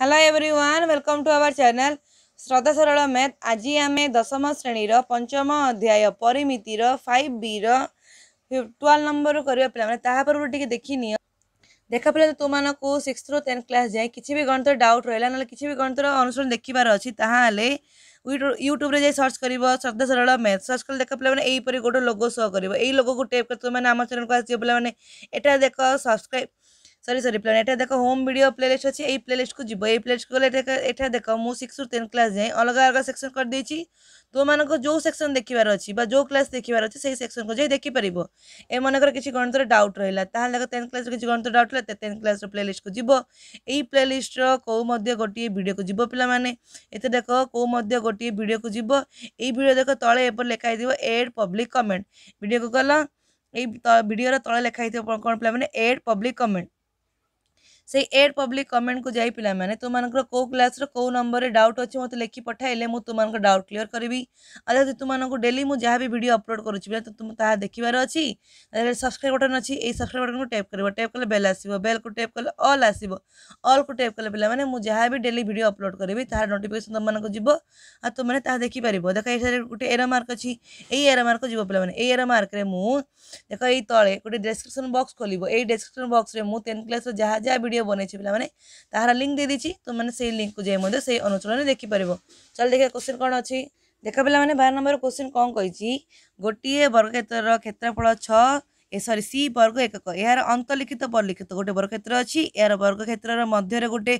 Hello everyone welcome to our channel Shraddha Saral math आज आम दशम श्रेणीर पंचम अध्याय परिमितर फाइव बी रुवेल्व नंबर करवा पे पूर्व टी देखनी देख पे तुम को सिक्स रू टेन्थ क्लास जाए किसी भी गणित डाउट रहा ना किसी भी गणित अनुसरण देखार अच्छी ताले यूट्यूब्रे जाए सर्च कर श्रद्धा सरल मैथ सर्च कर देखा पे यहीपर गोटे लोग सह कर यही लोग को टेप कर तुम्हें आम चैनल को आसो पे एटा देख सब्सक्राइब ସରି ସରି ପ୍ଲାନ୍ ଏଠାରେ ଦେଖ ହୋମ୍ ଭିଡ଼ିଓ ପ୍ଲେଲିଷ୍ଟ ଅଛି ଏଇ ପ୍ଲେଲିଷ୍ଟକୁ ଯିବ ଏଇ ପ୍ଲେଲିଷ୍ଟକୁ ଗଲେ ଏଠାରେ ଦେଖ ମୁଁ ସିକ୍ସରୁ ଟେନ୍ କ୍ଲାସ୍ ଯାଏଁ ଅଲଗା ଅଲଗା ସେକ୍ସନ୍ କରିଦେଇଛି ତୋମାନଙ୍କ ଯେଉଁ ସେକ୍ସନ୍ ଦେଖିବାର ଅଛି ବା ଯେଉଁ କ୍ଲାସ୍ ଦେଖିବାର ଅଛି ସେଇ ସେକ୍ସନ୍କୁ ଯାଇ ଦେଖିପାରିବ ଏମାନଙ୍କର କିଛି ଗଣିତର ଡାଉଟ୍ ରହିଲା ତାହେଲେ ଦେଖ ଟେନ୍ କ୍ଲାସ୍ର କିଛି ଗଣିତ ଡାଉଟ୍ ରହିଲା ଟେନ୍ କ୍ଲାସ୍ର ପ୍ଲେଲିଷ୍ଟକୁ ଯିବ ଏଇ ପ୍ଲେଲିଷ୍ଟର କେଉଁ ମଧ୍ୟ ଗୋଟିଏ ଭିଡ଼ିଓକୁ ଯିବ ପିଲାମାନେ ଏଥିରେ ଦେଖ କେଉଁ ମଧ୍ୟ ଗୋଟିଏ ଭିଡ଼ିଓକୁ ଯିବ ଏଇ ଭିଡ଼ିଓ ଦେଖ ତଳେ ଏପରି ଲେଖା ହେଇଥିବ ଏଡ୍ ପବ୍ଲିକ୍ କମେଣ୍ଟ ଭିଡ଼ିଓକୁ ଗଲ ଏଇ ଭିଡ଼ିଓର ତଳେ ଲେଖା ହେଇଥିବ କ'ଣ ପିଲାମାନେ ଏଡ୍ ପବ୍ଲିକ୍ କମେଣ୍ଟ से एड पब्लिक कमेंट को जाए पे तुमको कौ क्लास कौ नंबर में डाउट अच्छे मतलब लिखी पठाइले मुझ तुम डाउट क्लीयर करी अदा तुमको डेली मुझ जहाँ भी भिड अपलोड करुच्चे तो तुम ता देखार अच्छी सब्सक्राइब बटन अच्छी ये सब्सक्राइब बटन को टैप कर टैप कले बेल आस बेल को टैप कले अल आस अल को टैप कले पे मुझ जहाँ भी डेली भिड अपलोड करी तरह नोटिकेसन तुमको जीव आ तुमने देखी पार देख ये गोटे एर मार्क अच्छी एर मार्क जीव पे एर मार्क में मुझ देख ये गोटे डेस्क्रिपन बक्स खोल ये डेस्क्रिपन बक्स में मुझ टेन क्लास जहाँ जहाँ भिड ভিডিও বনাইছি পিলামানে ତାହାର ଲିଙ୍କ୍ ଦେଇଦେଇଛି ତୁମମାନେ ସେଇ ଲିଙ୍କ୍କୁ ଯାଇ ମଧ୍ୟ ସେଇ ଅନୁଶୀଳନୀ ଦେଖିପାରିବ ଚାଲ ଦେଖିବା କୋଶ୍ଚିନ୍ କ'ଣ ଅଛି ଦେଖ ପିଲାମାନେ ବାର ନମ୍ବର କୋଶ୍ଚିନ୍ କ'ଣ କହିଛି ଗୋଟିଏ ବର୍ଗକ୍ଷେତ୍ରର କ୍ଷେତ୍ରଫଳ ଛଅ ଏ ସରି ସି ବର୍ଗ ଏକକ ଏହାର ଅନ୍ତଲିଖିତ ପରିଲିଖିତ ଗୋଟେ ବର୍ଗକ୍ଷେତ୍ର ଅଛି ଏହାର ବର୍ଗକ୍ଷେତ୍ରର ମଧ୍ୟରେ ଗୋଟେ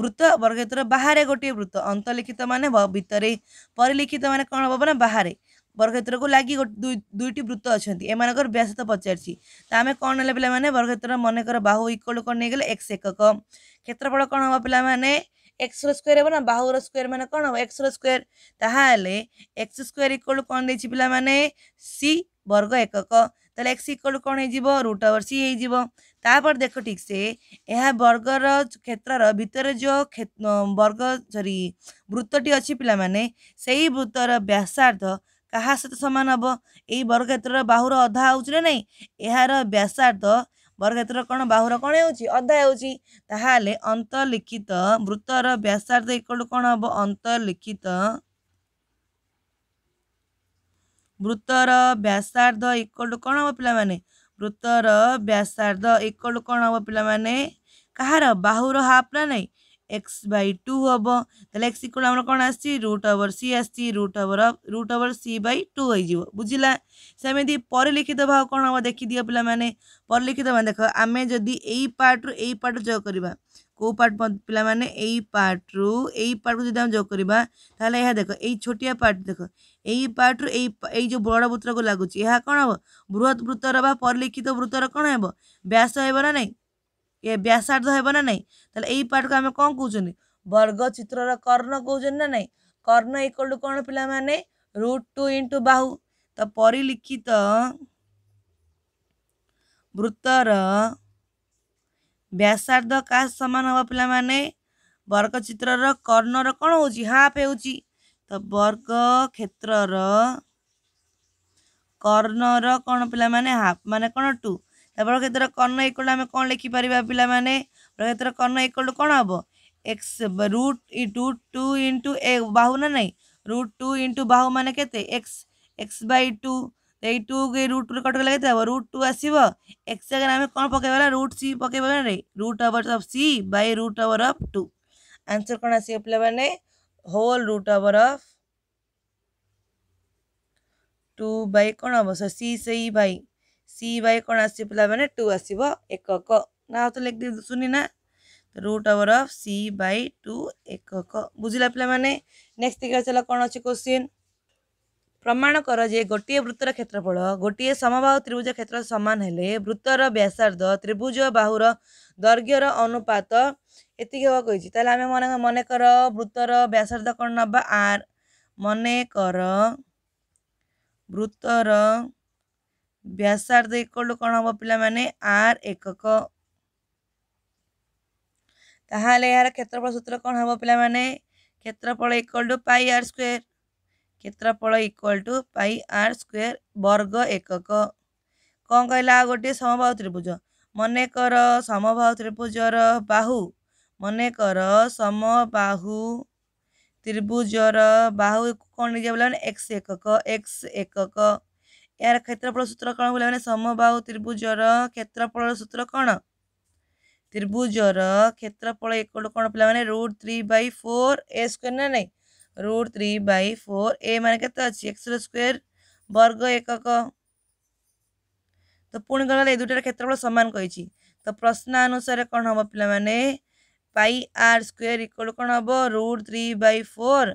ବୃତ୍ତ ବର୍ଗକ୍ଷେତ୍ର ବାହାରେ ଗୋଟିଏ ବୃତ୍ତ ଅନ୍ତଲିଖିତ ମାନେ ଭିତରେ ପରିଲିଖିତ ମାନେ କ'ଣ ହେବ ନା ବାହାରେ বর্গক্ষেত্রকু লাগি দুইটি বৃত্ত অনেক এমানকর ব্যাসতা পচারছি তো আমি কম নেলে পিলামানে বর্গক্ষেত্র মনেকর বাহু ইকোল কম নিয়ে এক্স একক ক্ষেত্রফল কম হব পিলামানে এক্সর স্কোয়ার হব না বাহুর স্কোয়ার মানে কম হব এক্সর স্কোয়ার তাহলে এক্স স্কোয়ার ইকোল কম দিয়েছি পিলামানে সি বর্গ একক তাহলে এক্স ইকোল কম হয়ে যাব রুট ওভার সি হয়ে যাব তাপরে দেখ ঠিকসে এ বর্গর ক্ষেত্রর ভিতরে যে বর্গ সরি বৃত্তটি অছি পিলামানে সেই বৃত্তর ব্যাসার্ধ କାହା ସହିତ ସମାନ ହେବ ଏଇ ବରକ୍ଷେତ୍ରର ବାହୁର ଅଧା ହେଉଛି ନା ନାହିଁ ଏହାର ବ୍ୟାସାର୍ଦ୍ଧ ବର୍ଗକ୍ଷେତ୍ର କ'ଣ ବାହୁର କ'ଣ ହେଉଛି ଅଧା ହେଉଛି ତାହେଲେ ଅନ୍ତଲିଖିତ ବୃତ୍ତର ବ୍ୟାସାର୍ଦ୍ଧ ଏକଟୁ କ'ଣ ହେବ ଅନ୍ତଲିଖିତ ବୃତ୍ତର ବ୍ୟାସାର୍ଦ୍ଧ ଏକଟୁ କ'ଣ ହେବ ପିଲାମାନେ ବୃତ୍ତର ବ୍ୟାସାର୍ଦ୍ଧ ଏକଟୁ କ'ଣ ହେବ ପିଲାମାନେ କାହାର ବାହୁର ହାଫ୍ ନା ନାହିଁ এক্স বাই টু হব তাহলে এক্স ইকুয়াল আমার କ'ଣ ଆସିଛି ରୁଟ୍ ଓଭର ସି ଆସିଛି root over root over C by two ହୋଇଯିବ ବୁଝିଲା ସେମିତି ପରିଲିଖିତ ଭାବ କ'ଣ ହେବ ଦେଖିଦିଅ ପିଲାମାନେ ପରିଲିଖିତ ମାନେ ଦେଖ ଆମେ ଯଦି ଏଇ ପାର୍ଟରୁ ଏଇ ପାର୍ଟ ଯୋଗ କରିବା କେଉଁ ପାର୍ଟ ପିଲାମାନେ ଏଇ ପାର୍ଟରୁ ଏଇ ପାର୍ଟକୁ ଯଦି ଆମେ ଯୋଗ କରିବା ତାହେଲେ ଏହା ଦେଖ ଏଇ ଛୋଟିଆ ପାର୍ଟ ଦେଖ ଏଇ ପାର୍ଟରୁ ଏଇ ଏଇ ଯେଉଁ ବଡ଼ ବୃତ୍ତକୁ ଲାଗୁଛି ଏହା କ'ଣ ହେବ ବୃହତ ବୃତ୍ତର ବା ପରିଲିଖିତ ବୃତ୍ତର କ'ଣ ହେବ ବ୍ୟାସ ହେବ ନା ନାହିଁ ଇଏ ବ୍ୟାସାର୍ଦ୍ଧ ହେବ ନା ନାହିଁ ତାହେଲେ ଏଇ ପାର୍ଟକୁ ଆମେ କ'ଣ କହୁଛନ୍ତି ବର୍ଗ ଚିତ୍ରର କର୍ଣ୍ଣ କହୁଛନ୍ତି ନା ନାହିଁ କର୍ଣ୍ଣ ଇକ୍ୱଲ ଟୁ କ'ଣ ପିଲାମାନେ ରୁଟ୍ ଟୁ ଇଣ୍ଟୁ ବାହୁ ତ ପରିଲିଖିତ ବୃତ୍ତର ବ୍ୟାସାର୍ଦ୍ଧ କା ସମାନ ହେବ ପିଲାମାନେ ବର୍ଗ ଚିତ୍ରର କର୍ଣ୍ଣର କ'ଣ ହେଉଛି ହାଫ୍ ହେଉଛି ତ ବର୍ଗ କ୍ଷେତ୍ରର କର୍ଣ୍ଣର କ'ଣ ପିଲାମାନେ ହାଫ୍ ମାନେ କ'ଣ ଟୁ तपर क्षेत्र कर्ण इक्वल आम कौन लिखिपर पाने क्षेत्र कर्ण इक्वल कौन हम X root two two into A बाहू ना ना रुट टू इंटु बाहु मान के X X by two A two के रुट टू कट लगे रुट टू आस एक्स जगह आम कौन पकड़ा रुट सी पकड़े root over of C by root over of two answer कौन आस पाने whole root over of two by कौन हम सी सही बाई ସି ବାଇ କ'ଣ ଆସିବ ପିଲାମାନେ ଟୁ ଆସିବ ଏକକ ନା ଆଉ ତ ଲେଖି ଶୁନି ନା root over of C by two ଏକକ ବୁଝିଲା ପିଲାମାନେ ନେକ୍ସଟ ଦେଖିବା ଚାଲ କ'ଣ ଅଛି କୋଶ୍ଚିନ୍ ପ୍ରମାଣ କର ଯେ ଗୋଟିଏ ବୃତ୍ତର କ୍ଷେତ୍ରଫଳ ଗୋଟିଏ ସମବାହୁ ତ୍ରିଭୁଜ କ୍ଷେତ୍ର ସମାନ ହେଲେ ବୃତ୍ତର ବ୍ୟାସାର୍ଦ୍ଧ ତ୍ରିଭୁଜ ବାହୁର ଦୈର୍ଘ୍ୟର ଅନୁପାତ ଏତିକି ହେବାକୁ କହିଛି ତାହେଲେ ଆମେ ମନେ ମନେକର ବୃତ୍ତର ବ୍ୟାସାର୍ଦ୍ଧ କ'ଣ ନେବା ଆର୍ ମନେକର ବୃତ୍ତର ବ୍ୟାସାର୍ଦ୍ଧ ଇକ୍ୱଲ୍ କ'ଣ ହେବ ପିଲାମାନେ ଆର୍ ଏକକ ତାହେଲେ ଏହାର କ୍ଷେତ୍ରଫଳ ସୂତ୍ର କ'ଣ ହେବ ପିଲାମାନେ କ୍ଷେତ୍ରଫଳ equal to pi R square କ୍ଷେତ୍ରଫଳ equal to pi R square ବର୍ଗ ଏକକ କ'ଣ କହିଲା ଆଉ ଗୋଟିଏ ସମବାହୁ ତ୍ରିଭୁଜ ମନେକର ସମବାହୁ ତ୍ରିଭୁଜର ବାହୁ ମନେକର ସମବାହୁ ତ୍ରିଭୁଜର ବାହୁ କ'ଣ ନେଇଯିବ ପିଲାମାନେ ଏକ୍ସ ଏକକ ଏକ୍ସ ଏକକ ଏହାର କ୍ଷେତ୍ରଫଳ ସୂତ୍ର କ'ଣ ପିଲାମାନେ ସମବାହୁ ତ୍ରିଭୁଜର କ୍ଷେତ୍ରଫଳର ସୂତ୍ର କ'ଣ ତ୍ରିଭୁଜର କ୍ଷେତ୍ରଫଳ ଏକଟୁ କ'ଣ ପିଲାମାନେ root three by four A square ନା ନାହିଁ root three by four A ମାନେ କେତେ ଅଛି ଏକ୍ସର ସ୍କୋୟାର ବର୍ଗ ଏକକ ତ ପୁଣି କ'ଣ ଏ ଦୁଇଟାର କ୍ଷେତ୍ରଫଳ ସମାନ କହିଛି ତ ପ୍ରଶ୍ନ ଅନୁସାରେ କ'ଣ ହେବ ପିଲାମାନେ ପାଇ ଆର୍ ସ୍କୋୟାର ଇକ୍ୱାଲ୍ କ'ଣ ହେବ ରୁଟ୍ ଥ୍ରୀ ବାଇ ଫୋର୍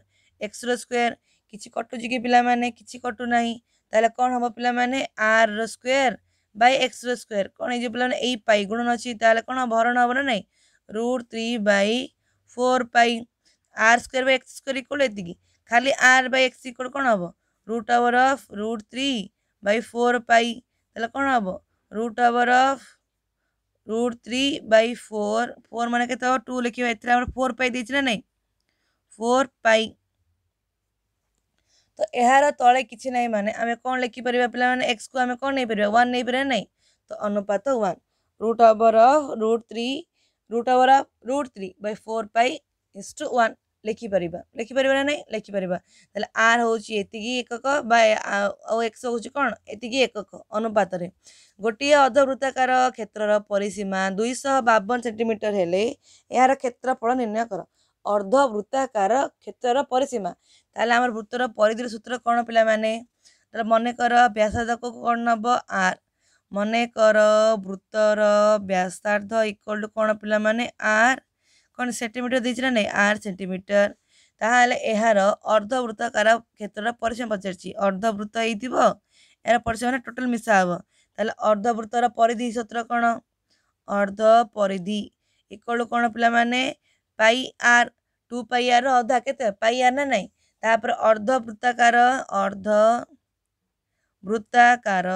ଏକ୍ସର ସ୍କୋୟାର କିଛି କଟୁଛି କି ପିଲାମାନେ କିଛି କଟୁନାହିଁ তাহলে କ'ଣ ହେବ ପିଲାମାନେ ଆର୍ର ସ୍କୋୟାର ବାଇ ଏକ୍ସର ସ୍କୋୟାର କ'ଣ ହେଇଯିବ ପିଲାମାନେ ଏଇ ପାଇ ଗୁଣନ ଅଛି ତାହେଲେ କ'ଣ ଭରଣ ହେବ ନା ନାହିଁ root three by four pi R square by X square equal ଏତିକି ଖାଲି ଆର୍ ବାଇ ଏକ୍ସ ଇକ୍ୱାଲ୍ କ'ଣ ହେବ root over of root three by four pi ତାହେଲେ କ'ଣ ହେବ root over of root three by four four ମାନେ କେତେ ହେବ ଟୁ ଲେଖିବା ଏଥିରେ ଆମର ଫୋର୍ ପାଇ ଦେଇଛି ନା ନାହିଁ ফোর পাই तो यार तले कि ना मान आम कौन लेखिपर पे एक्स को आम कौन नहीं पारा वन नहींपर ना तो अनुपात one root over root three root over root three by four pi is two one लिखिपर लिखिपर ना लिखिपर ताले आर हूँ एतिक एकक एक्स हूँ कौन एतिक एकक अनुपात गोटे अर्धवृत्ताकार क्षेत्र परिसीमा दुईश बावन सेमिटर है यार क्षेत्रफल निर्णय कर अर्धवृत्ताकार क्षेत्र परिसीमा ତାହେଲେ ଆମର ବୃତ୍ତର ପରିଧିର ସୂତ୍ର କ'ଣ ପିଲାମାନେ ତାହେଲେ ମନେକର ବ୍ୟାସାର୍ଦ୍ଧକୁ କ'ଣ ନେବ ଆର୍ ମନେକର ବୃତ୍ତର ବ୍ୟାସାର୍ଦ୍ଧ ଇକ୍ୱାଲ୍ ଟୁ କ'ଣ ପିଲାମାନେ ଆର୍ କ'ଣ ସେଣ୍ଟିମିଟର ଦେଇଛି ନା ନାହିଁ ଆର୍ ସେଣ୍ଟିମିଟର ତାହେଲେ ଏହାର ଅର୍ଦ୍ଧବୃତ୍ତାକାର କ୍ଷେତ୍ରର ପରିସୀମା ପଚାରିଛି ଅର୍ଦ୍ଧବୃତ୍ତ ହେଇଥିବ ଏହାର ପରିସୀମା ମାନେ ଟୋଟାଲ୍ ମିଶା ହେବ ତାହେଲେ ଅର୍ଦ୍ଧବୃତ୍ତର ପରିଧି ସୂତ୍ର କ'ଣ ଅର୍ଦ୍ଧ ପରିଧି ଇକ୍ୱାଲ୍ ଟୁ କ'ଣ ପିଲାମାନେ ପାଇ ଆର୍ ଟୁ ପାଇ ଆର୍ର ଅଧା କେତେ ପାଇ ଆର୍ ନା ନାହିଁ ତାପରେ ଅର୍ଦ୍ଧ ବୃତ୍ତାକାର ଅର୍ଦ୍ଧ ବୃତ୍ତାକାର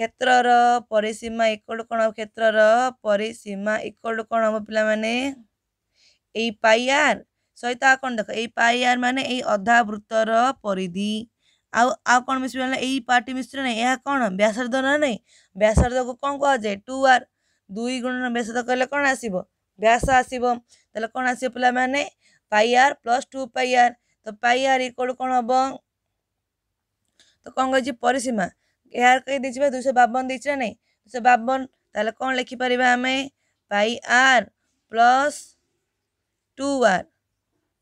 କ୍ଷେତ୍ରର ପରିସୀମା ଇକ୍ୱାଲ୍ କ'ଣ ହେବ କ୍ଷେତ୍ରର ପରିସୀମା ଇକ୍ୱାଲ୍ କ'ଣ ହେବ ପିଲାମାନେ ଏଇ ପାଇ ଆର୍ ସହିତ ଆଉ କ'ଣ ଦେଖ ଏଇ ପାଇ ଆର୍ ମାନେ ଏଇ ଅଧା ବୃତ୍ତର ପରିଧି ଆଉ ଆଉ କ'ଣ ମିଶିବ ନା ଏଇ ପାର୍ଟି ମିଶ୍ର ନାହିଁ ଏହା କ'ଣ ବ୍ୟାସାର୍ଦ୍ଧ ନା ନାହିଁ ବ୍ୟାସାର୍ଦ୍ଧକୁ କ'ଣ କୁହାଯାଏ ଟୁ ଆର୍ ଦୁଇ ଗୁଣର ବ୍ୟାସାର୍ଦ୍ଧ କହିଲେ କ'ଣ ଆସିବ ବ୍ୟାସ ଆସିବ ତାହେଲେ କ'ଣ ଆସିବ ପିଲାମାନେ ପାଇ ଆର୍ ପ୍ଲସ୍ ଟୁ ପାଇ ଆର୍ ତ ପାଇ ଆର୍ ଇକ୍ୱାଲ୍ କ'ଣ ହେବ ତ କ'ଣ କହିଛି ପରିସୀମା ଏହାର କହି ଦେଇଛି ବା ଦୁଇଶହ ବାବନ ଦେଇଛି ନା ନାହିଁ ଦୁଇଶହ ବାବନ ତାହେଲେ କ'ଣ ଲେଖିପାରିବା ଆମେ ପାଇ ଆର୍ ପ୍ଲସ୍ ଟୁ ଆର୍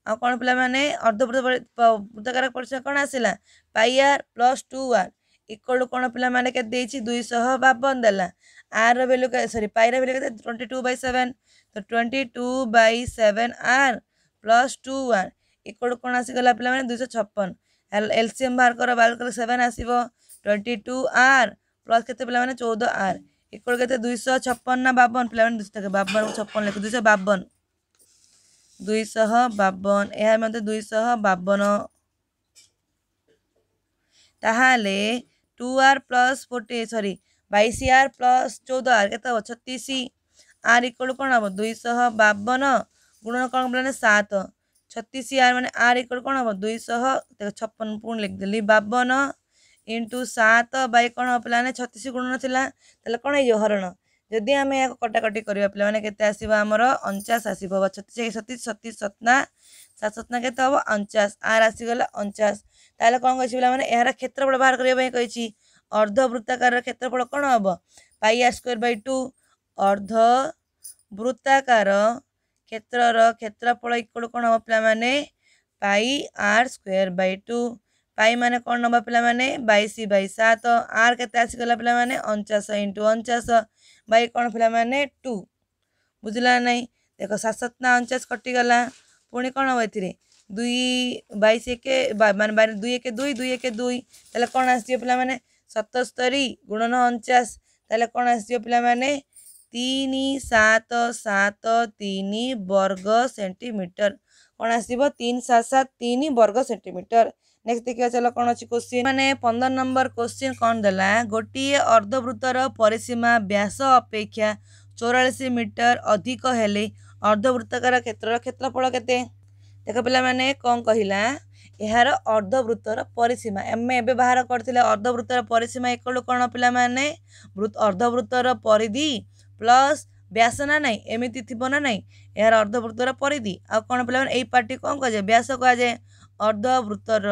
ଆଉ କ'ଣ ପିଲାମାନେ ଅର୍ଦ୍ଧବୃତ୍ତାକାର ପରିସୀମା କ'ଣ ଆସିଲା pi R plus two R equal କ'ଣ ପିଲାମାନେ କେତେ ଦେଇଛି ଦୁଇଶହ ବାବନ ଦେଲା ଆର୍ର ଭ୍ୟାଲ୍ୟୁ ସରି ପାଇର ଭ୍ୟାଲ୍ୟୁ କେତେ ଟ୍ୱେଣ୍ଟି ଟୁ ବାଇ ସେଭେନ୍ ତ twenty two by seven R plus two one ଏକଡ଼ କ'ଣ ଆସିଗଲା ପିଲାମାନେ ଦୁଇଶହ ଛପନ ଏଲ୍ସିଏମ୍ ବାହାର କର ବାହାର କଲେ ସେଭେନ୍ ଆସିବ ଟ୍ୱେଣ୍ଟି ଟୁ ଆର୍ ପ୍ଲସ୍ କେତେ ପିଲାମାନେ ଚଉଦ ଆର୍ ଏକଡ଼ କେତେ ଦୁଇଶହ ଛପନ ନା ବାବନ ପିଲାମାନେ ଦୁଇଶହ থাকে ବାବନକୁ ଛପନ ଲେଖ ଦୁଇଶହ ବାବନ ଦୁଇଶହ ବାବନ ଏହା ମଧ୍ୟ ଦୁଇଶହ ବାବନ ତାହେଲେ two R plus forty sorry ବାଇଶ ଆର୍ ପ୍ଲସ୍ ଚଉଦ ଆର୍ କେତେ ହେବ ଛତିଶ ଆର୍ ଇକ୍ୱାଲ୍ କ'ଣ ହେବ ଦୁଇଶହ ବାବନ ગુણ્યાનો કર્ણ બને સાત છત્રીસ યાર મને આર ઇક્વલ કોણ હବ ଦୁଇଶହ ଛପନ ପୁଣି ଲେଖିଦେଲି ବାବନ ଇଣ୍ଟୁ ସାତ ବାଇ କ'ଣ ହେବ ପିଲାମାନେ ଛତିଶ ଗୁଣନ ଥିଲା ତାହେଲେ କ'ଣ ହେଇଯିବ ହରଣ ଯଦି ଆମେ ଏହାକୁ କଟାକଟି କରିବା ପିଲାମାନେ କେତେ ଆସିବ ଆମର ଅଣଚାଶ ଆସିବ ବା ଛତିଶ ଛତିଶ ଛତିଶ ସତନା ସାତ ସତନା କେତେ ହେବ ଅଣଚାଶ ଆର୍ ଆସିଗଲା ଅଣଚାଶ ତାହେଲେ କ'ଣ କହିଛି ପିଲାମାନେ ଏହାର କ୍ଷେତ୍ରଫଳ ବାହାର କରିବା ପାଇଁ କହିଛି ଅର୍ଦ୍ଧ ବୃତ୍ତାକାରର କ୍ଷେତ୍ରଫଳ କ'ଣ ହେବ ପାଇ ଆର୍ ସ୍କୋୟାର ବାଇ ଟୁ ଅର୍ଦ୍ଧ ବୃତ୍ତାକାର क्षेत्र क्षेत्रफल इक्वल कौन हम पाने pi r square by two pi माने कौन ना पे बैश बत आर के आसगला पे अंचाश इंटु अंचाश बै कौन पे टू बुझला ना देख सात ना अंचाश कटिगला पुणी कौन हम ए दुई बैश एक मान दुई एक दुई दुई एक दुई तेल कौन आस पे सतस्तरी गुणन अंचाश तेल कौन आस पे तीन सात सात तीन वर्ग सेमिटर कौन आस सात सात तीन वर्ग सेमिटर नेक्स्ट देखिए चल कौन अच्छी क्वेश्चन मैंने पंद्रह नंबर क्वेश्चन कौन दे गोटे अर्धवृत्तर परिसीमा व्यास अपेक्षा चौरास मीटर अधिक है अर्धवृत्तकार क्षेत्र क्षेत्रफल के देख पे कौन कहला यार अर्धवृत्तर परिसीमा एम एवं बाहर करते अर्धवृत्तर परिसीमा एक कौन पे अर्धवृत्तर परिधि ପ୍ଲସ୍ ବ୍ୟାସନା ନାହିଁ ଏମିତି ଥିବ ନା ନାହିଁ ଏହାର ଅର୍ଦ୍ଧବୃତ୍ତର ପରିଧି ଆଉ କ'ଣ ପିଲାମାନେ ଏଇ ପାର୍ଟି କ'ଣ କୁହାଯାଏ ବ୍ୟାସ କୁହାଯାଏ ଅର୍ଦ୍ଧବୃତ୍ତର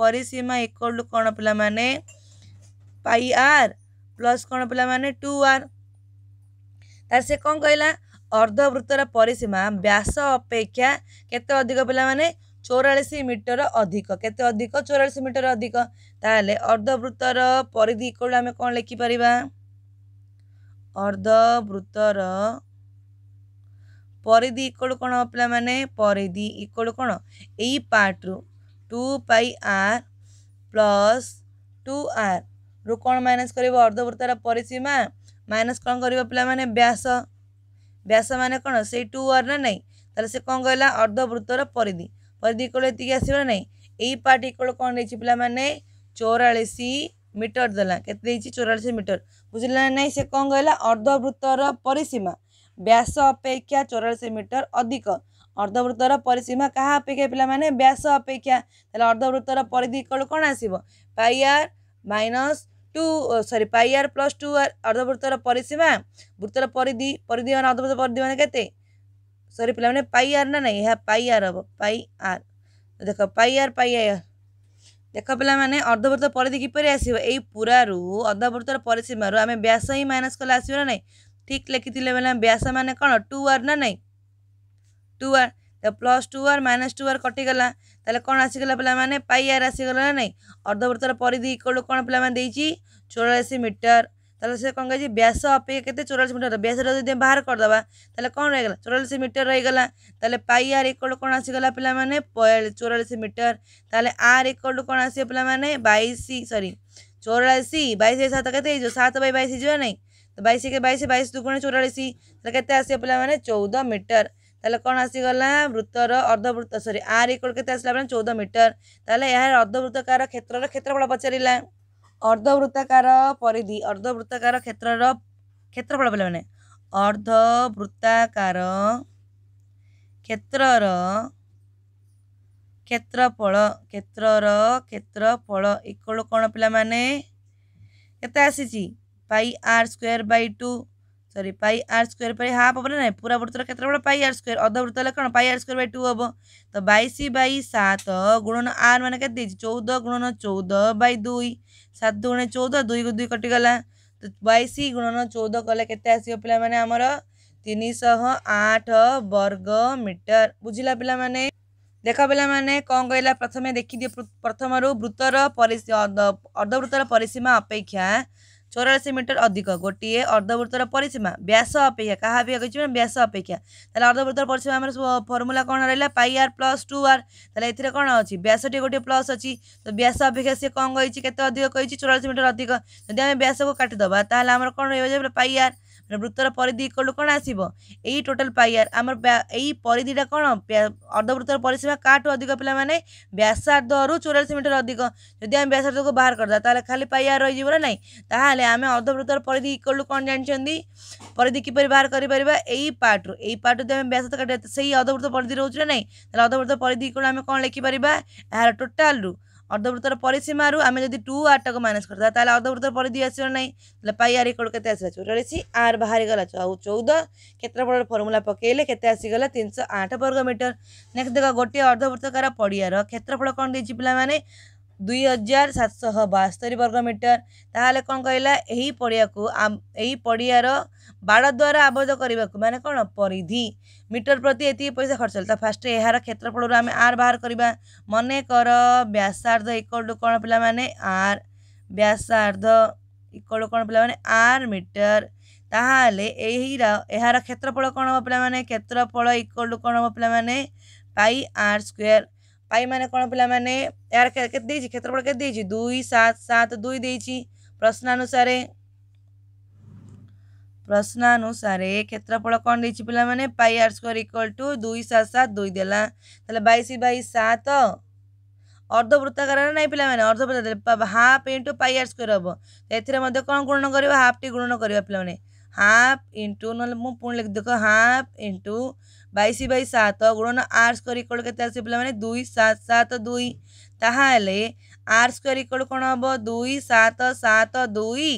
ପରିସୀମା ଇକ୍ୱାଲ୍ ଟୁ କ'ଣ ପିଲାମାନେ ପାଇ ଆର୍ ପ୍ଲସ୍ କ'ଣ ପିଲାମାନେ ଟୁ ଆର୍ ତାହେଲେ ସେ କ'ଣ କହିଲା ଅର୍ଦ୍ଧବୃତ୍ତର ପରିସୀମା ବ୍ୟାସ ଅପେକ୍ଷା କେତେ ଅଧିକ ପିଲାମାନେ ଚଉରାଳିଶ ମିଟର ଅଧିକ କେତେ ଅଧିକ ଚଉରାଳିଶ ମିଟର ଅଧିକ ତାହେଲେ ଅର୍ଦ୍ଧବୃତ୍ତର ପରିଧି ଇକ୍ୱାଲ୍ ଆମେ କ'ଣ ଲେଖିପାରିବା ଅର୍ଦ୍ଧବୃତ୍ତର ପରିଧି ଇକୁଳୁ କ'ଣ ହେବ ପିଲାମାନେ ପରିଧି ଇକୁଳୁ କ'ଣ ଏଇ ପାର୍ଟରୁ two pi R plus two ଆର୍ ରୁ କ'ଣ ମାଇନସ୍ କରିବ ଅର୍ଦ୍ଧବୃତ୍ତର ପରିସୀମା ମାଇନସ୍ କ'ଣ କରିବ ପିଲାମାନେ ବ୍ୟାସ ବ୍ୟାସ ମାନେ କ'ଣ ସେଇ ଟୁ ଆର୍ ନା ନାହିଁ ତାହେଲେ ସେ କ'ଣ କହିଲା ଅର୍ଦ୍ଧବୃତ୍ତର ପରିଧି ପରିଧି ଇକୁଳୁ ଏତିକି ଆସିବ ନା ନାହିଁ ଏଇ ପାର୍ଟ ଇକୁଳୁ କ'ଣ ଦେଇଛି ପିଲାମାନେ ଚଉରାଳିଶ ମିଟର ଦେଲା କେତେ ଦେଇଛି ଚଉରାଳିଶ ମିଟର बुझल ना से कौन कहला अर्धवृत्तर परिसीमा व्यास अपेक्षा चौरासी मीटर अधिक अर्धवृत्तर परिसीमा क्या अपेक्षा पे मैंने व्यास अपेक्षा अर्धवृत्तर परिधि कल कौन आस पाइआर माइनस टू सरी पाइर प्लस टू आर अर्धवृत्तर परिसीमा वृत्तर परिधि परिधि मान अर्धवृत्त परिधि मैंने के सरी पे पाइआर ना नहीं यह पाइआर हम पाइआर देख पाइर पाइआर ଦେଖ ପିଲାମାନେ ଅର୍ଦ୍ଧବୃତ୍ତ ପରିଧି କିପରି ଆସିବ ଏଇ ପୁରାରୁ ଅର୍ଦ୍ଧବୃତ୍ତର ପରିସୀମାରୁ ଆମେ ବ୍ୟାସ ହିଁ ମାଇନସ୍ କଲେ ଆସିବ ନା ନାହିଁ ଠିକ୍ ଲେଖିଥିଲେ ବୋଲେ ବ୍ୟାସ ମାନେ କ'ଣ ଟୁ ଆର୍ ନା ନାହିଁ ଟୁ ଆର୍ ତ plus two r minus two r କଟିଗଲା ତାହେଲେ କ'ଣ ଆସିଗଲା ପିଲାମାନେ ପାଇ ଆର୍ ଆସିଗଲା ନା ନାହିଁ ଅର୍ଦ୍ଧବୃତ୍ତର ପରିଧି ଇକ୍ୱାଲ୍ କ'ଣ ପିଲାମାନେ ଦେଇଛି ଚଉରାଅଶୀ ମିଟର से कौन कहे व्यास अपेक्षा के चौरालीस मीटर व्यास बाहर करदे तेल कौन रही चौरालीस मीटर रही तेल पाई आर इक्वल कौन आसगला पे चौरालीस मीटर तेल आर इक्वल कौन आस पे बैश सरी चौरालीस बैश सात के सात बै बैश जो ना तो बैश के बैश बैश दुगुण चौरालीस के पाने चौदह मीटर तेल कौन आसगला वृत्तर अर्धवृत्त सरी आर इक्वल के चौदह मीटर तेल यार अर्धवृत्तकार क्षेत्र क्षेत्रफल पचारा ଅର୍ଦ୍ଧବୃତ୍ତାକାର ପରିଧି ଅର୍ଦ୍ଧବୃତ୍ତାକାର କ୍ଷେତ୍ରର କ୍ଷେତ୍ରଫଳ ପିଲା ମାନେ ଅର୍ଦ୍ଧବୃତ୍ତାକାର କ୍ଷେତ୍ରର କ୍ଷେତ୍ରଫଳ କ୍ଷେତ୍ରର କ୍ଷେତ୍ରଫଳ ଏକଳୁ କ'ଣ ପିଲାମାନେ କେତେ ଆସିଛି ପାଇ ଆର୍ ସ୍କୋୟାର ବାଇ ଟୁ सरी पाई आर स्क् हाफ हम ना पूरा वृत्त के पाई आर स्क्वेयर अध वृत्त कौन पाई आर स्क् टू हम तो बैश बै सत गुणन आर मैंने के चौदह गुणन चौदह बै दुई सात गुण चौदह दुई दुई कटिगला तो बैश गुणन चौदह कले के आस पे आमर तीन शह आठ वर्ग मीटर बुझला पे देख पे कौन कहला प्रथम देखीद दिए प्रथम वृत्तर परिस अर्धवृत्तर परिसीमा अपेक्षा ଚଉରାଳିଶ ମିଟର ଅଧିକ ଗୋଟିଏ ଅର୍ଦ୍ଧବୃତ୍ତର ପରିସୀମା ବ୍ୟାସ ଅପେକ୍ଷା କାହା ଅପେକ୍ଷା କହିଛି ନା ବ୍ୟାସ ଅପେକ୍ଷା ତାହେଲେ ଅର୍ଦ୍ଧବୃତ୍ତର ପରିସୀମା ଆମର ଫର୍ମୁଲା କ'ଣ ରହିଲା ପାଇ ଆର୍ ପ୍ଲସ୍ ଟୁ ଆର୍ ତାହେଲେ ଏଥିରେ କ'ଣ ଅଛି ବ୍ୟାସଟି ଗୋଟିଏ ପ୍ଲସ୍ ଅଛି ତ ବ୍ୟାସ ଅପେକ୍ଷା ସିଏ କ'ଣ କହିଛି କେତେ ଅଧିକ କହିଛି ଚଉରାଳିଶ ମିଟର ଅଧିକ ଯଦି ଆମେ ବ୍ୟାସକୁ କାଟିଦେବା ତାହେଲେ ଆମର କ'ଣ ରହିବ ଯେ ପାଇ ଆର୍ ବୃତ୍ତର ପରିଧି ଇକ୍ୱାଲ୍ କ'ଣ ଆସିବ ଏଇ ଟୋଟାଲ୍ ପାଇ ଆମର ଏଇ ପରିଧିଟା କ'ଣ ଅର୍ଦ୍ଧବୃତ୍ତର ପରିସୀମା କାହାଠୁ ଅଧିକ ପିଲାମାନେ ବ୍ୟାସାର୍ଦ୍ଧରୁ ଚଉରାଳିଶ ମିଟର ଅଧିକ ଯଦି ଆମେ ବ୍ୟାସାର୍ଦ୍ଧକୁ ବାହାର କରିଦେବା ତାହେଲେ ଖାଲି ପାଇ ରହିଯିବ ନା ନାହିଁ ତାହେଲେ ଆମେ ଅର୍ଦ୍ଧବୃତ୍ତର ପରିଧି ଇକ୍ୱାଲ୍ କ'ଣ ଜାଣିଛନ୍ତି ପରିଧି କିପରି ବାହାର କରିପାରିବା ଏଇ ପାର୍ଟରୁ ଏଇ ପାର୍ଟରୁ ଯଦି ଆମେ ବ୍ୟାସାର୍ଥ କାଟିବା ସେଇ ଅର୍ଦ୍ଧବୃତ୍ତ ପରିଧି ରହୁଛି ନା ନାହିଁ ତାହେଲେ ଅର୍ଦ୍ଧବୃତ୍ତ ପରିଧି ଇକ୍ୱାଲ୍ ଆମେ କ'ଣ ଲେଖିପାରିବା ଏହାର ଟୋଟାଲରୁ अर्धव्रतर परिसि मु आमे टु आर टा म्यानज गरि अर्धवृतर परिदिआ नै पहिआ रेकर्ड के छ गला बा आउँ चौध क्षेत्रफल फर्मुला पकेले केते आसगला तिन सौ आठ वर्गमिटर नेक्स्ट देख गोटे अर्धव्रतकार परिवार क्षेत्रफल कन्चिची पहिला म ଦୁଇ ହଜାର ସାତଶହ ବାସ୍ତରୀ ବର୍ଗ ମିଟର ତାହେଲେ କ'ଣ କହିଲା ଏହି ପଡ଼ିଆକୁ ଏହି ପଡ଼ିଆର ବାଡ଼ ଦ୍ୱାରା ଆବଦ୍ଧ କରିବାକୁ ମାନେ କ'ଣ ପରିଧି ମିଟର ପ୍ରତି ଏତିକି ପଇସା ଖର୍ଚ୍ଚ ହେଲା ତ ଫାଷ୍ଟ ଏହାର କ୍ଷେତ୍ରଫଳରୁ ଆମେ ଆର୍ ବାହାର କରିବା ମନେକର ବ୍ୟାସାର୍ଦ୍ଧ ଇକଡ଼ୁ କ'ଣ ପିଲାମାନେ ଆର୍ ବ୍ୟାସାର୍ଦ୍ଧ ଇକଡ଼ୁ କ'ଣ ପିଲାମାନେ ଆର୍ ମିଟର ତାହେଲେ ଏହିର ଏହାର କ୍ଷେତ୍ରଫଳ କ'ଣ ହେବ ପିଲାମାନେ କ୍ଷେତ୍ରଫଳ ଇକଡ଼ୁ କ'ଣ ହେବ ପିଲାମାନେ ପାଇ ଆର୍ ସ୍କୋୟାର୍ পাইমানে କ'ଣ ପିଲାମାନେ ଏହାର କେତେ ଦେଇଛି କ୍ଷେତ୍ରଫଳ କେତେ ଦେଇଛି ଦୁଇ ସାତ ସାତ ଦୁଇ ଦେଇଛି ପ୍ରଶ୍ନାନୁସାରେ প্রশ্নানুসারে ক্ষেত্রফল কণ দিয়েছি পিলা মানে pi r square equal to দুই সাত সাত দুই দেলা তাহলে বাইশ বাই সাত অর্ধবৃত্তাকার নাই পিলা মানে অর্ধবৃত্তাকার half into pi r square হব এর মধ্যে কম গুণন করা হাফটি গুণন করা পিলা মানে হাফ ইন্টু নহলে মু পুঁ লিখি দেখ হাফ ইন্টু बैश बै सत गुणन आर स्क्वयर इक्वल के पाने दुई सात सात दुई ताल आर स्क्वयर इक्वल कौन हम दुई सात सात दुई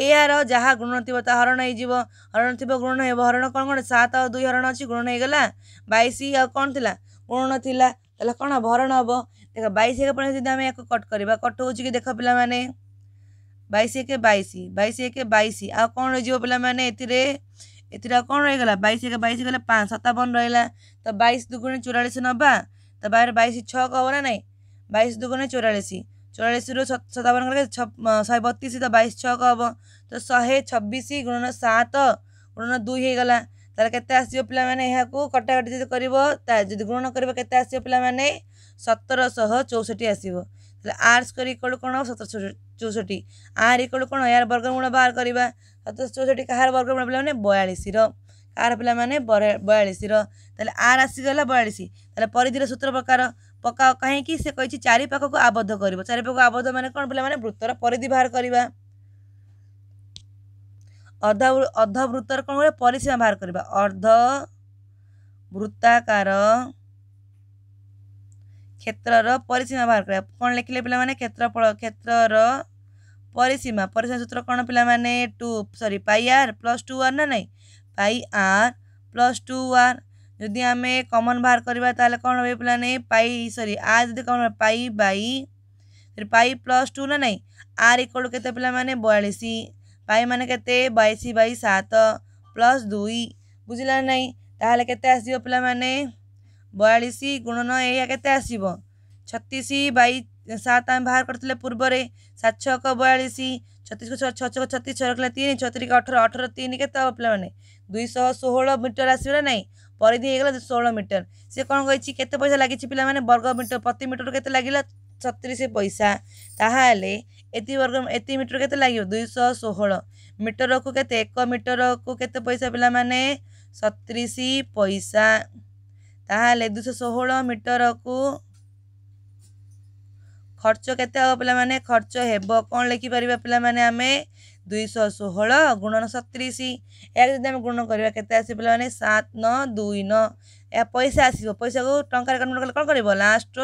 यार जहाँ गुण थी हरण हो हरण थी गुण हो हरण कौन कौन सात दुई हरण अच्छी गुणन हो गला बैश कौन थी गुणन थी कौन हम हरण हम देख बैश एक पड़े जो कट कर कट हो देख पे बैश एक बैश बैश एक बैश आ कौन रही पे एरे एउटा कन् रहिगला बस बइस गतावन र त 22 दुई 44 नबा त 6 बइस छ नै बइस दुगुना 44 चौरासी रु सतावन गए बतिस त बइस छब्बिस गुणन सात गुणन दुई हैगलास करिवो त जिबो गुणन कि केत आस माने 1764 आसीबो त आस आर्ट्स गरि कोन कती ଚଉଷଠି ଆର ଇକ୍ୱାଲ୍ କ'ଣ ଏହାର ବର୍ଗମୂଳ ବାହାର କରିବା ସାତଶହ ଚଉଷଠି କାହାର ବର୍ଗମୂଳ ପିଲାମାନେ ବୟାଳିଶର କାହାର ପିଲାମାନେ ବୟାଳିଶର ତାହେଲେ ଆର ଆସିଗଲା ବୟାଳିଶ ତାହେଲେ ପରିଧିର ସୂତ୍ର ପ୍ରକାର ପକାଅ କାହିଁକି ସେ କହିଛି ଚାରି ପାଖକୁ ଆବଦ୍ଧ କରିବ ଚାରି ପାଖକୁ ଆବଦ୍ଧ ମାନେ କ'ଣ ପିଲାମାନେ ବୃତ୍ତର ପରିଧି ବାହାର କରିବା ଅର୍ଧ ଅର୍ଧ ବୃତ୍ତର କ'ଣ କରିବା ପରିସୀମା ବାହାର କରିବା ଅର୍ଧ ବୃତ୍ତାକାର କ୍ଷେତ୍ରର ପରିସୀମା ବାହାର କରିବା କ'ଣ ଲେଖିଲେ ପିଲାମାନେ କ୍ଷେତ୍ରଫଳ କ୍ଷେତ୍ରର ପରିସୀମା ପରିସୀମା ସୂତ୍ର କ'ଣ ପିଲାମାନେ ଟୁ ସରି ପାଇ ଆର୍ ପ୍ଲସ୍ ଟୁ ଆର୍ ନା ନାହିଁ ପାଇ ଆର୍ ପ୍ଲସ୍ ଟୁ ଆର୍ ଯଦି ଆମେ କମନ୍ ବାହାର କରିବା ତାହେଲେ କ'ଣ ହେବ ପିଲାମାନେ ପାଇ ସରି ଆର୍ ଯଦି କ'ଣ ପାଇ ବାଇ ପାଇ ପ୍ଲସ୍ ଟୁ ନା ନାହିଁ ଆର୍ ଇକ୍ୱାଲ୍ କେତେ ପିଲାମାନେ ବୟାଳିଶ ପାଇ ମାନେ କେତେ ବାଇଶ ବାଇ ସାତ ପ୍ଲସ୍ ଦୁଇ ବୁଝିଲା ନାହିଁ ତାହେଲେ କେତେ ଆସିବ ପିଲାମାନେ ବୟାଳିଶ ଗୁଣନ ଏହା କେତେ ଆସିବ ଛତିଶ ବାଇ ସାତ ଆମେ ବାହାର କରିଥିଲେ ପୂର୍ବରେ ସାତ ଛଅକ ବୟାଳିଶ ଛତିଶକୁ ଛଅ ଛଅ ଛଅ ଛତିଶ ଛଅ ରଖିଲା ତିନି ଛତିରିକି ଅଠର ଅଠର ତିନି କେତେ ହେବ ପିଲାମାନେ ଦୁଇଶହ ଷୋହଳ ମିଟର ଆସିବ ନା ନାହିଁ ପରିଧି ହେଇଗଲା ଷୋହଳ ମିଟର ସେ କ'ଣ କହିଛି କେତେ ପଇସା ଲାଗିଛି ପିଲାମାନେ ବର୍ଗ ମିଟର ପ୍ରତି ମିଟରରୁ କେତେ ଲାଗିଲା ସତିରିଶ ପଇସା ତାହେଲେ ଏତିକି ବର୍ଗ ଏତିକି ମିଟର କେତେ ଲାଗିବ ଦୁଇଶହ ଷୋହଳ ମିଟରକୁ କେତେ ଏକ ମିଟରକୁ କେତେ ପଇସା ପିଲାମାନେ ସତିରିଶ ପଇସା ତାହେଲେ ଦୁଇଶହ ଷୋହଳ ମିଟରକୁ ଖର୍ଚ୍ଚ କେତେ ହେବ ପିଲାମାନେ ଖର୍ଚ୍ଚ ହେବ କ'ଣ ଲେଖିପାରିବା ପିଲାମାନେ ଆମେ ଦୁଇଶହ ଷୋହଳ ଗୁଣନ ସତିରିଶ ଏହା ଯଦି ଆମେ ଗୁଣନ କରିବା କେତେ ଆସିବ ପିଲାମାନେ ସାତ ନଅ ଦୁଇ ନଅ ଏହା ପଇସା ଆସିବ ପଇସାକୁ ଟଙ୍କାରେ କନଭର୍ଟ କଲେ କ'ଣ କରିବ ଲାଷ୍ଟର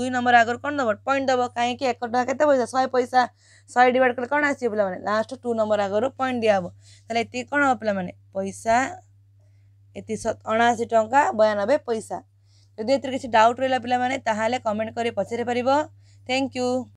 ଦୁଇ ନମ୍ବର ଆଗରୁ କ'ଣ ଦେବ ପଏଣ୍ଟ ଦେବ କାହିଁକି ଏକ ଟଙ୍କା କେତେ ପଇସା ଶହେ ପଇସା ଶହେ ଡିଭାଇଡ଼ କଲେ କ'ଣ ଆସିବ ପିଲାମାନେ ଲାଷ୍ଟ ଟୁ ନମ୍ବର ଆଗରୁ ପଏଣ୍ଟ ଦିଆହେବ ତାହେଲେ ଏତିକି କ'ଣ ହେବ ପିଲାମାନେ ପଇସା ଏତିକି ଅଣାଅଶୀ ଟଙ୍କା ବୟାନବେ ପଇସା ଯଦି ଏଥିରେ କିଛି ଡାଉଟ୍ ରହିଲା ପିଲାମାନେ ତାହେଲେ କମେଣ୍ଟ କରି ପଚାରି ପାରିବ Thank you.